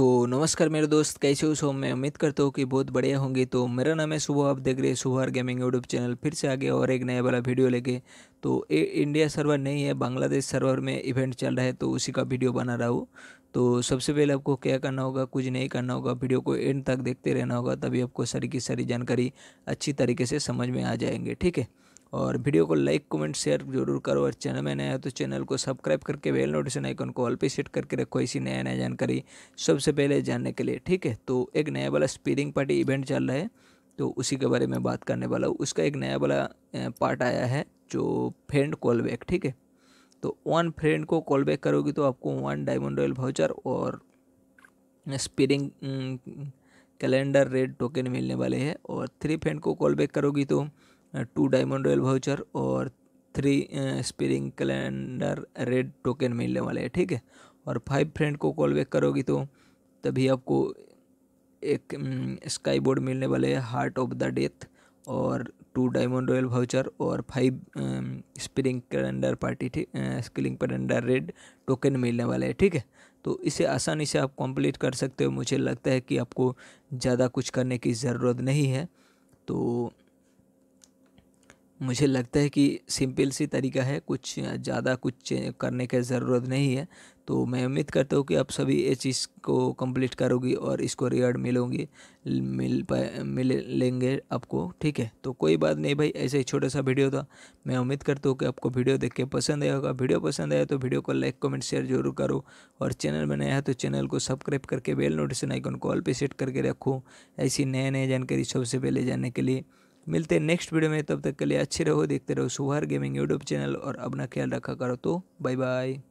तो नमस्कार मेरे दोस्त कैसे हो सो मैं उम्मीद करता हूँ कि बहुत बढ़िया होंगे तो मेरा नाम है सुबह आप देख रहे हैं सुबह गेमिंग यूट्यूब चैनल फिर से आगे और एक नया वाला वीडियो लेके तो ए, इंडिया सर्वर नहीं है बांग्लादेश सर्वर में इवेंट चल रहा है तो उसी का वीडियो बना रहा हूँ तो सबसे पहले आपको क्या करना होगा कुछ नहीं करना होगा वीडियो को एंड तक देखते रहना होगा तभी आपको सारी की सारी जानकारी अच्छी तरीके से समझ में आ जाएंगे ठीक है और वीडियो को लाइक कमेंट शेयर जरूर करो और चैनल में नया है तो चैनल को सब्सक्राइब करके बेल नोटिफिकेशन आइकन को ऑल पे सेट करके रखो ऐसी नया नया जानकारी सबसे पहले जानने के लिए ठीक है तो एक नया वाला स्पीडिंग पार्टी इवेंट चल रहा है तो उसी के बारे में बात करने वाला हूँ उसका एक नया वाला पार्ट आया है जो फ्रेंड कॉल बैक ठीक है तो वन फ्रेंड को कॉल बैक करोगी तो आपको वन डायमंड रॉयल भाउचर और स्पीडिंग कैलेंडर रेड टोकन मिलने वाले हैं और थ्री फ्रेंड को कॉल बैक करोगी तो टू डायमंड रॉयल वाउचर और three spring calendar red token मिलने वाले हैं ठीक है और फाइव फ्रेंड को कॉल बैक करोगी तो तभी आपको एक स्काई बोर्ड मिलने वाले है हार्ट ऑफ द डेथ और टू डायमंड रॉयल वाउचर और फाइव स्प्रिंग कैलेंडर पार्टी ठीक स्क्रिंग कैलेंडर रेड टोकन मिलने वाले हैं ठीक है तो इसे आसानी से आप कंप्लीट कर सकते हो मुझे लगता है कि आपको ज़्यादा कुछ करने की ज़रूरत नहीं है तो मुझे लगता है कि सिंपल सी तरीका है कुछ ज़्यादा कुछ करने की ज़रूरत नहीं है तो मैं उम्मीद करता हूँ कि आप सभी ये चीज़ को कंप्लीट करोगी और इसको रिवार्ड मिलोगे मिल पाए मिल लेंगे आपको ठीक है तो कोई बात नहीं भाई ऐसे ही छोटा सा वीडियो था मैं उम्मीद करता हूँ कि आपको वीडियो देख के पसंद आया होगा वीडियो पसंद आया तो वीडियो को लाइक कमेंट शेयर जरूर करो और चैनल में नया है तो चैनल को सब्सक्राइब करके बेल नोटिफिकेशन आइकन को ऑल पर सेट करके रखो ऐसी नए नए जानकारी सबसे पहले जानने के लिए मिलते हैं नेक्स्ट वीडियो में तब तक के लिए अच्छे रहो देखते रहो सुहार गेमिंग यूट्यूब चैनल और अपना ख्याल रखा करो तो बाय बाय